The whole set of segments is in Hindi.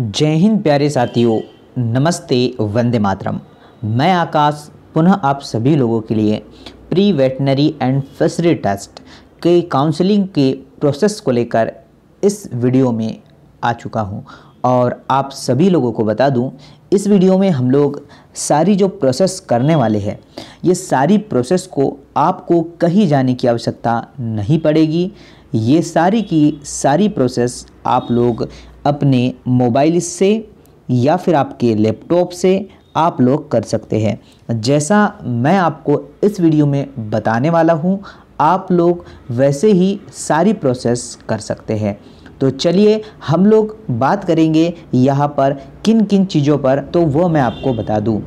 जय हिंद प्यारे साथियों नमस्ते वंदे मातरम मैं आकाश पुनः आप सभी लोगों के लिए pre veterinary and fishery test के काउंसलिंग के प्रोसेस को लेकर इस वीडियो में आ चुका हूं और आप सभी लोगों को बता दूं इस वीडियो में हम लोग सारी जो प्रोसेस करने वाले हैं ये सारी प्रोसेस को आपको कहीं जाने की आवश्यकता नहीं पड़ेगी ये सारी की सारी प्रोसेस आप लोग अपने मोबाइल से या फिर आपके लैपटॉप से आप लोग कर सकते हैं जैसा मैं आपको इस वीडियो में बताने वाला हूँ आप लोग वैसे ही सारी प्रोसेस कर सकते हैं तो चलिए हम लोग बात करेंगे यहाँ पर किन किन चीज़ों पर तो वो मैं आपको बता दूँ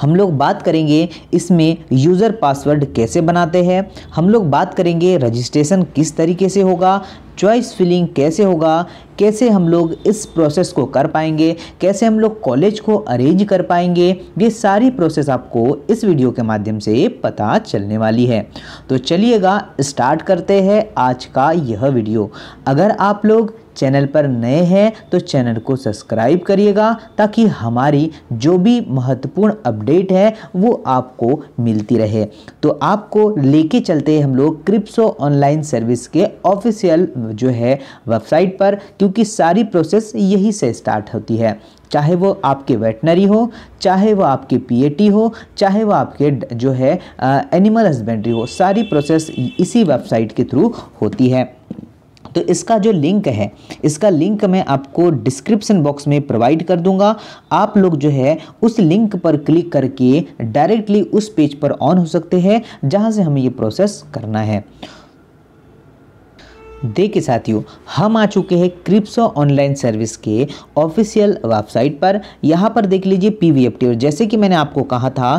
हम लोग बात करेंगे इसमें यूज़र पासवर्ड कैसे बनाते हैं हम लोग बात करेंगे रजिस्ट्रेशन किस तरीके से होगा चॉइस फिलिंग कैसे होगा कैसे हम लोग इस प्रोसेस को कर पाएंगे कैसे हम लोग कॉलेज को अरेंज कर पाएंगे ये सारी प्रोसेस आपको इस वीडियो के माध्यम से पता चलने वाली है तो चलिएगा स्टार्ट करते हैं आज का यह वीडियो अगर आप लोग चैनल पर नए हैं तो चैनल को सब्सक्राइब करिएगा ताकि हमारी जो भी महत्वपूर्ण अपडेट है वो आपको मिलती रहे तो आपको लेके चलते हम लोग क्रिप्सो ऑनलाइन सर्विस के ऑफिशियल जो है वेबसाइट पर क्योंकि सारी प्रोसेस यही से स्टार्ट होती है चाहे वो आपके वेटनरी हो चाहे वो आपके पीएटी हो चाहे वो आपके जो है एनिमल हस्बेंड्री हो सारी प्रोसेस इसी वेबसाइट के थ्रू होती है तो इसका जो लिंक है इसका लिंक मैं आपको डिस्क्रिप्सन बॉक्स में प्रोवाइड कर दूंगा आप लोग जो है उस लिंक पर क्लिक करके डायरेक्टली उस पेज पर ऑन हो सकते हैं जहाँ से हमें ये प्रोसेस करना है देखिए साथियों हम आ चुके हैं क्रिप्सो ऑनलाइन सर्विस के ऑफिशियल वेबसाइट पर यहाँ पर देख लीजिए पी वी एफ टी और जैसे कि मैंने आपको कहा था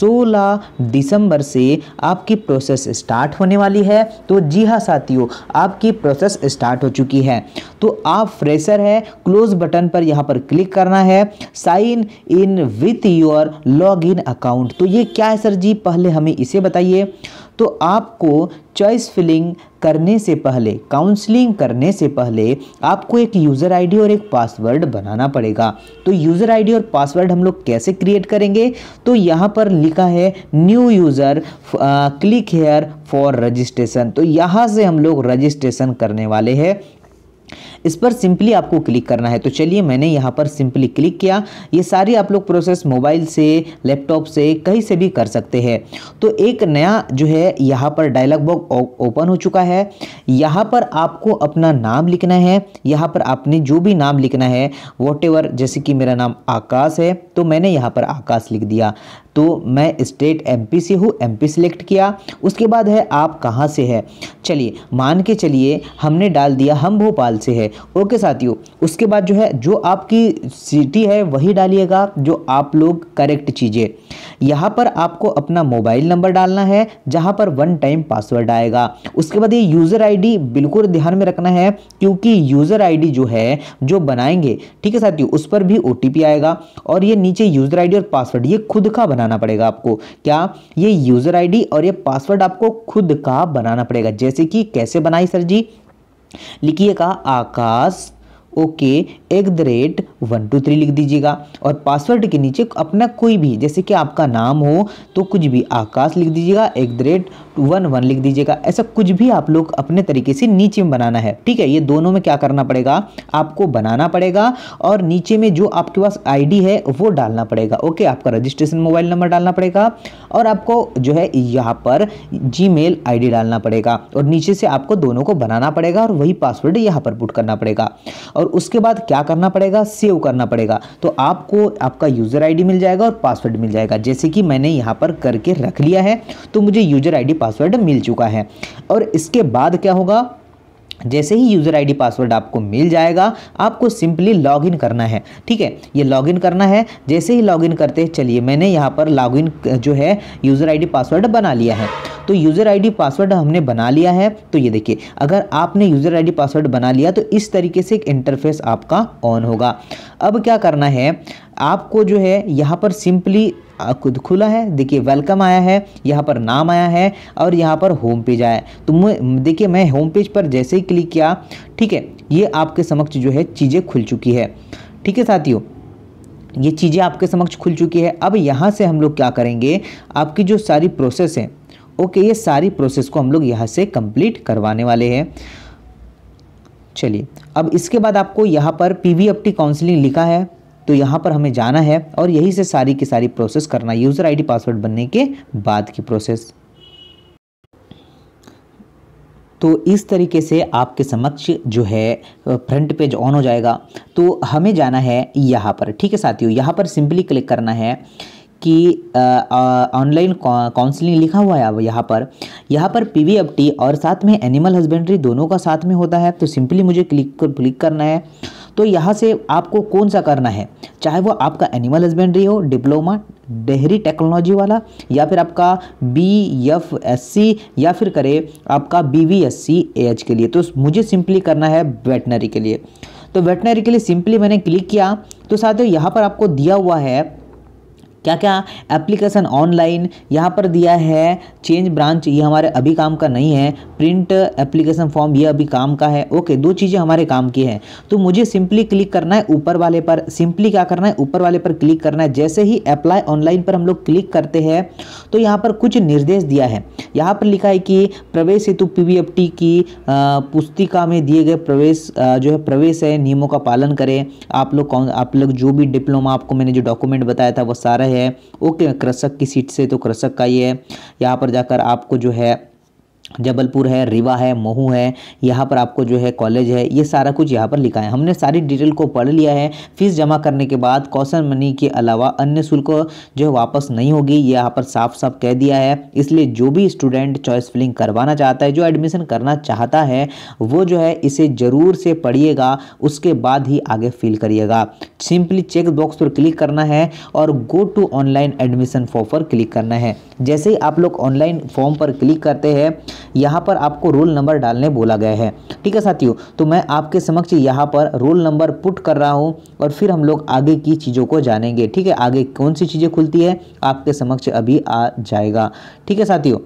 16 दिसंबर से आपकी प्रोसेस स्टार्ट होने वाली है तो जी हाँ साथियों आपकी प्रोसेस स्टार्ट हो चुकी है तो आप फ्रेशर है क्लोज बटन पर यहाँ पर क्लिक करना है sign in with your login account तो ये क्या है सर जी पहले हमें इसे बताइए तो आपको चॉइस फिलिंग करने से पहले काउंसलिंग करने से पहले आपको एक यूज़र आईडी और एक पासवर्ड बनाना पड़ेगा तो यूज़र आईडी और पासवर्ड हम लोग कैसे क्रिएट करेंगे तो यहाँ पर लिखा है new user click here for registration तो यहाँ से हम लोग रजिस्ट्रेशन करने वाले हैं इस पर सिंपली आपको क्लिक करना है तो चलिए मैंने यहाँ पर सिंपली क्लिक किया ये सारी आप लोग प्रोसेस मोबाइल से लैपटॉप से कहीं से भी कर सकते हैं तो एक नया जो है यहाँ पर डायलॉग बॉक्स ओपन हो चुका है यहाँ पर आपको अपना नाम लिखना है यहाँ पर आपने जो भी नाम लिखना है वॉट जैसे कि मेरा नाम आकाश है तो मैंने यहाँ पर आकाश लिख दिया तो मैं स्टेट एमपी से हूँ एमपी सिलेक्ट किया उसके बाद है आप कहाँ से है चलिए मान के चलिए हमने डाल दिया हम भोपाल से है ओके साथियों उसके बाद जो है जो आपकी सिटी है वही डालिएगा जो आप लोग करेक्ट चीज़ें यहाँ पर आपको अपना मोबाइल नंबर डालना है जहाँ पर वन टाइम पासवर्ड आएगा उसके बाद ये यूज़र आईडी बिल्कुल ध्यान में रखना है क्योंकि यूज़र आईडी जो है जो बनाएंगे ठीक है साथियों उस पर भी ओ आएगा और ये नीचे यूज़र आई और पासवर्ड ये खुद का बनाना पड़ेगा आपको क्या ये यूज़र आई और ये पासवर्ड आपको खुद का बनाना पड़ेगा जैसे कि कैसे बनाई सर जी लिखिएगा Akash okay at the rate one two three लिख दीजिएगा और पासवर्ड के नीचे अपना कोई भी जैसे कि आपका नाम हो तो कुछ भी आकाश लिख दीजिएगा at the rate one one लिख दीजिएगा ऐसा कुछ भी आप लोग अपने तरीके से नीचे में बनाना है ठीक है ये दोनों में क्या करना पड़ेगा आपको बनाना पड़ेगा और नीचे में जो आपके पास आई है वो डालना पड़ेगा ओके आपका रजिस्ट्रेशन मोबाइल नंबर डालना पड़ेगा और आपको जो है यहाँ पर जी मेल डालना पड़ेगा और नीचे से आपको दोनों को बनाना पड़ेगा और वही पासवर्ड यहाँ पर पुट करना पड़ेगा और और उसके बाद क्या करना पड़ेगा सेव करना पड़ेगा तो आपको आपका यूज़र आईडी मिल जाएगा और पासवर्ड मिल जाएगा जैसे कि मैंने यहाँ पर करके रख लिया है तो मुझे यूज़र आईडी पासवर्ड मिल चुका है और इसके बाद क्या होगा जैसे ही यूज़र आईडी पासवर्ड आपको मिल जाएगा आपको सिंपली लॉगिन करना है ठीक है ये लॉगिन करना है जैसे ही लॉगिन करते चलिए मैंने यहाँ पर लॉगिन जो है यूज़र आईडी पासवर्ड बना लिया है तो यूज़र आईडी पासवर्ड हमने बना लिया है तो ये देखिए अगर आपने यूज़र आईडी पासवर्ड बना लिया तो इस तरीके से एक इंटरफेस आपका ऑन होगा अब क्या करना है आपको जो है यहाँ पर सिंपली खुद खुला है देखिए वेलकम आया है यहाँ पर नाम आया है और यहाँ पर होम पेज आया है तो देखिए मैं होम पेज पर जैसे ही क्लिक किया ठीक है ये आपके समक्ष जो है चीज़ें खुल चुकी है ठीक है साथियों ये चीज़ें आपके समक्ष खुल चुकी है अब यहाँ से हम लोग क्या करेंगे आपकी जो सारी प्रोसेस है ओके ये सारी प्रोसेस को हम लोग यहाँ से कंप्लीट करवाने वाले हैं चलिए अब इसके बाद आपको यहाँ पर पी वी काउंसलिंग लिखा है तो यहाँ पर हमें जाना है और यही से सारी की सारी प्रोसेस करना यूज़र आईडी पासवर्ड बनने के बाद की प्रोसेस तो इस तरीके से आपके समक्ष जो है फ्रंट पेज ऑन हो जाएगा तो हमें जाना है यहाँ पर ठीक है साथियों यहाँ पर सिंपली क्लिक करना है कि ऑनलाइन काउंसलिंग लिखा हुआ है यहाँ पर यहाँ पर पी वी टी और साथ में एनिमल हस्बेंड्री दोनों का साथ में होता है तो सिंपली मुझे क्लिक कर, क्लिक करना है तो यहाँ से आपको कौन सा करना है चाहे वो आपका एनिमल हस्बेंड्री हो डिप्लोमा डेहरी टेक्नोलॉजी वाला या फिर आपका बी एफ एस सी या फिर करे आपका B V S C A H के लिए तो मुझे सिंपली करना है वेटनरी के लिए तो वेटनरी के लिए सिंपली मैंने क्लिक किया तो साथ ही यहाँ पर आपको दिया हुआ है क्या क्या एप्लीकेशन ऑनलाइन यहाँ पर दिया है चेंज ब्रांच ये हमारे अभी काम का नहीं है प्रिंट एप्लीकेशन फॉर्म ये अभी काम का है ओके दो चीज़ें हमारे काम की है तो मुझे सिंपली क्लिक करना है ऊपर वाले पर सिंपली क्या करना है ऊपर वाले पर क्लिक करना है जैसे ही अप्लाई ऑनलाइन पर हम लोग क्लिक करते हैं तो यहाँ पर कुछ निर्देश दिया है यहाँ पर लिखा है कि प्रवेश हेतु पी की पुस्तिका में दिए गए प्रवेश जो है प्रवेश है नियमों का पालन करें आप लोग कौन आप लोग जो भी डिप्लोमा आपको मैंने जो डॉक्यूमेंट बताया था वह सारा है है ओके कृषक की सीट से तो कृषक का ही है यहाँ पर जाकर आपको जो है जबलपुर है रीवा है महू है यहाँ पर आपको जो है कॉलेज है ये सारा कुछ यहाँ पर लिखा है हमने सारी डिटेल को पढ़ लिया है फीस जमा करने के बाद कौशन मनी के अलावा अन्य शुल्क जो है वापस नहीं होगी ये यहाँ पर साफ साफ कह दिया है इसलिए जो भी स्टूडेंट चॉइस फिलिंग करवाना चाहता है जो एडमिशन करना चाहता है वो जो है इसे ज़रूर से पढ़िएगा उसके बाद ही आगे फिल करिएगा सिंपली चेक बॉक्स पर क्लिक करना है और go to online admission form पर क्लिक करना है जैसे ही आप लोग ऑनलाइन फॉर्म पर क्लिक करते हैं यहाँ पर आपको रोल नंबर डालने बोला गया है ठीक है साथियों तो मैं आपके समक्ष यहाँ पर रोल नंबर पुट कर रहा हूँ और फिर हम लोग आगे की चीज़ों को जानेंगे ठीक है आगे कौन सी चीज़ें खुलती है आपके समक्ष अभी आ जाएगा ठीक है साथियों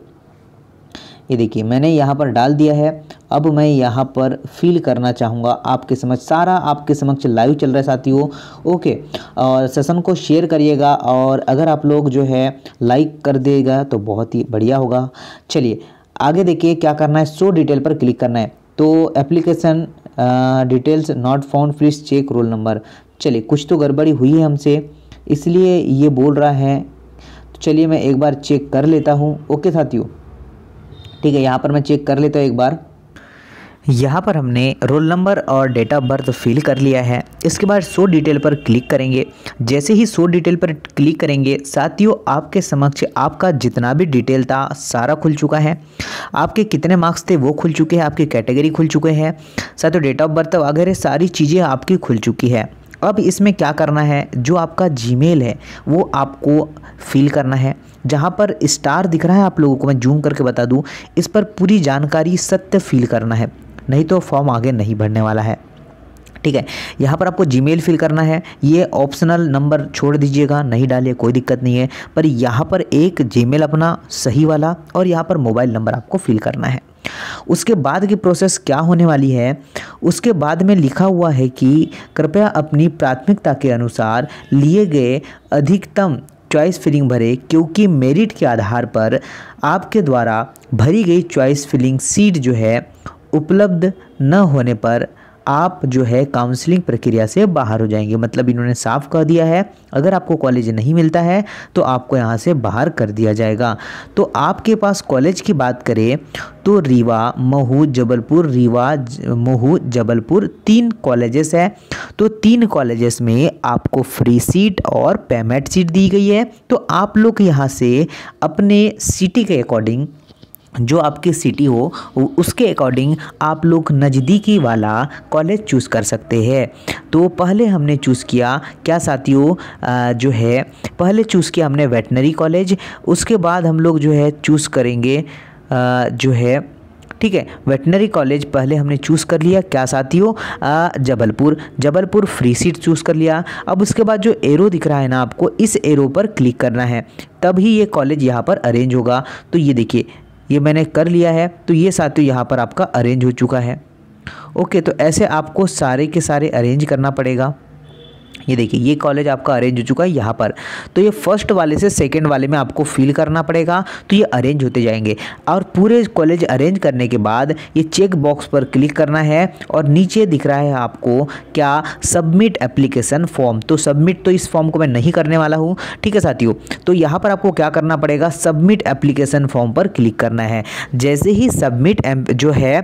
ये देखिए मैंने यहाँ पर डाल दिया है अब मैं यहाँ पर फील करना चाहूँगा आपके समक्ष सारा आपके समक्ष लाइव चल रहा है साथियों ओके और सेशन को शेयर करिएगा और अगर आप लोग जो है लाइक कर देगा तो बहुत ही बढ़िया होगा चलिए आगे देखिए क्या करना है शो डिटेल पर क्लिक करना है तो application details not found please check roll number चलिए कुछ तो गड़बड़ी हुई है हमसे इसलिए ये बोल रहा है तो चलिए मैं एक बार चेक कर लेता हूँ ओके साथियों ठीक है यहाँ पर मैं चेक कर लेता हूँ एक बार यहाँ पर हमने रोल नंबर और डेट ऑफ बर्थ फिल कर लिया है इसके बाद सो डिटेल पर क्लिक करेंगे जैसे ही सो डिटेल पर क्लिक करेंगे साथियों आपके समक्ष आपका जितना भी डिटेल था सारा खुल चुका है आपके कितने मार्क्स थे वो खुल चुके हैं आपकी कैटेगरी खुल चुके हैं साथियों डेट ऑफ बर्थ वगैरह सारी चीज़ें आपकी खुल चुकी है अब इसमें क्या करना है जो आपका जीमेल है वो आपको फिल करना है जहाँ पर स्टार दिख रहा है आप लोगों को मैं जूम करके बता दूँ इस पर पूरी जानकारी सत्य फील करना है नहीं तो फॉर्म आगे नहीं बढ़ने वाला है ठीक है यहाँ पर आपको जी फिल करना है ये ऑप्शनल नंबर छोड़ दीजिएगा नहीं डालिए कोई दिक्कत नहीं है पर यहाँ पर एक जी अपना सही वाला और यहाँ पर मोबाइल नंबर आपको फिल करना है उसके बाद की प्रोसेस क्या होने वाली है उसके बाद में लिखा हुआ है कि कृपया अपनी प्राथमिकता के अनुसार लिए गए अधिकतम चॉइस फिलिंग भरे क्योंकि मेरिट के आधार पर आपके द्वारा भरी गई चॉइस फिलिंग सीट जो है उपलब्ध न होने पर आप जो है काउंसलिंग प्रक्रिया से बाहर हो जाएंगे मतलब इन्होंने साफ कह दिया है अगर आपको कॉलेज नहीं मिलता है तो आपको यहाँ से बाहर कर दिया जाएगा तो आपके पास कॉलेज की बात करें तो रीवा महू जबलपुर रीवा महू जबलपुर तीन कॉलेजेस है तो तीन कॉलेजेस में आपको फ्री सीट और पेमेंट सीट e दी गई है तो आप लोग यहाँ से अपने सिटी के अकॉर्डिंग जो आपकी सिटी हो उसके अकॉर्डिंग आप लोग नज़दीकी वाला कॉलेज चूज़ कर सकते हैं तो पहले हमने चूज़ किया क्या साथियों जो है पहले चूज़ किया हमने वेटनरी कॉलेज उसके बाद हम लोग जो है चूज़ करेंगे जो है ठीक है वेटनरी कॉलेज पहले हमने चूज़ कर लिया क्या साथियों Jabalpur Jabalpur free seat choose कर लिया अब उसके बाद जो एरो दिख रहा है ना आपको इस एरो पर क्लिक करना है तभी ये कॉलेज यहाँ पर अरेंज होगा तो ये देखिए ये मैंने कर लिया है तो ये साथियों यहाँ पर आपका अरेंज हो चुका है ओके तो ऐसे आपको सारे के सारे अरेंज करना पड़ेगा ये देखिए ये कॉलेज आपका अरेंज हो चुका है यहाँ पर तो ये फर्स्ट वाले से सेकंड वाले में आपको फिल करना पड़ेगा तो ये अरेंज होते जाएंगे और पूरे कॉलेज अरेंज करने के बाद ये चेक बॉक्स पर क्लिक करना है और नीचे दिख रहा है आपको क्या सबमिट एप्लीकेशन फॉर्म तो सबमिट तो इस फॉर्म को मैं नहीं करने वाला हूँ ठीक है साथियों तो यहाँ पर आपको क्या करना पड़ेगा सबमिट एप्लीकेशन फॉर्म पर क्लिक करना है जैसे ही सबमिट जो है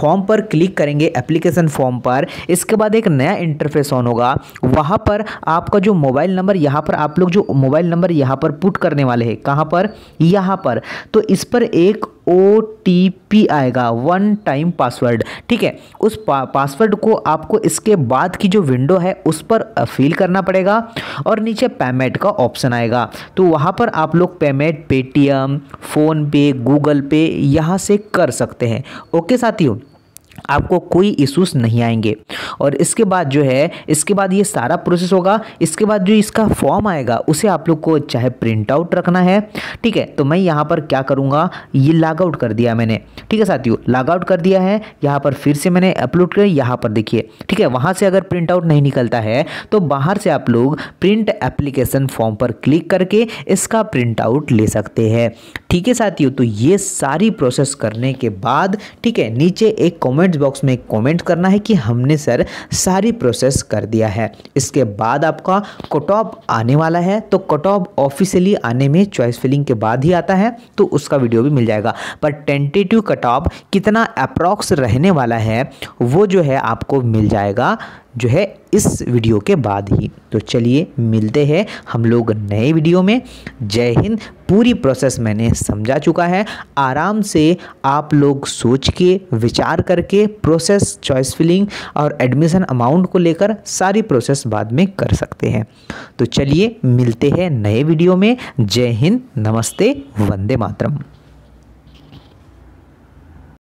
फॉर्म पर क्लिक करेंगे एप्लीकेशन फॉर्म पर इसके बाद एक नया इंटरफेस ऑन होगा वहाँ पर आपका जो मोबाइल नंबर यहाँ पर आप लोग जो मोबाइल नंबर यहाँ पर पुट करने वाले हैं कहाँ पर यहाँ पर तो इस पर एक ओ टी पी आएगा वन टाइम पासवर्ड ठीक है उस पासवर्ड को आपको इसके बाद की जो विंडो है उस पर फिल करना पड़ेगा और नीचे पेमेंट का ऑप्शन आएगा तो वहाँ पर आप लोग पेमेंट पेटीएम फ़ोनपे गूगल पे यहाँ से कर सकते हैं ओके साथियों आपको कोई इशूज़ नहीं आएंगे और इसके बाद जो है इसके बाद ये सारा प्रोसेस होगा इसके बाद जो इसका फॉर्म आएगा उसे आप लोग को चाहे प्रिंट आउट रखना है ठीक है तो मैं यहाँ पर क्या करूँगा ये लॉग आउट कर दिया मैंने ठीक है साथियों लॉग आउट कर दिया है यहाँ पर फिर से मैंने अपलोड किया यहाँ पर देखिए ठीक है वहाँ से अगर प्रिंट आउट नहीं निकलता है तो बाहर से आप लोग प्रिंट एप्लीकेशन फॉर्म पर क्लिक करके इसका प्रिंट आउट ले सकते हैं ठीक है साथियों तो ये सारी प्रोसेस करने के बाद ठीक है नीचे एक कमेंट बॉक्स में कमेंट करना है कि हमने सर सारी प्रोसेस कर दिया है इसके बाद आपका कट ऑफ आने वाला है तो कट ऑफ ऑफिशियली आने में चॉइस फिलिंग के बाद ही आता है तो उसका वीडियो भी मिल जाएगा पर टेंटेटिव कट ऑफ कितना अप्रॉक्स रहने वाला है वो जो है आपको मिल जाएगा जो है इस वीडियो के बाद ही तो चलिए मिलते हैं हम लोग नए वीडियो में जय हिंद पूरी प्रोसेस मैंने समझा चुका है आराम से आप लोग सोच के विचार करके प्रोसेस चॉइस फिलिंग और एडमिशन अमाउंट को लेकर सारी प्रोसेस बाद में कर सकते हैं तो चलिए मिलते हैं नए वीडियो में जय हिंद नमस्ते वंदे मातरम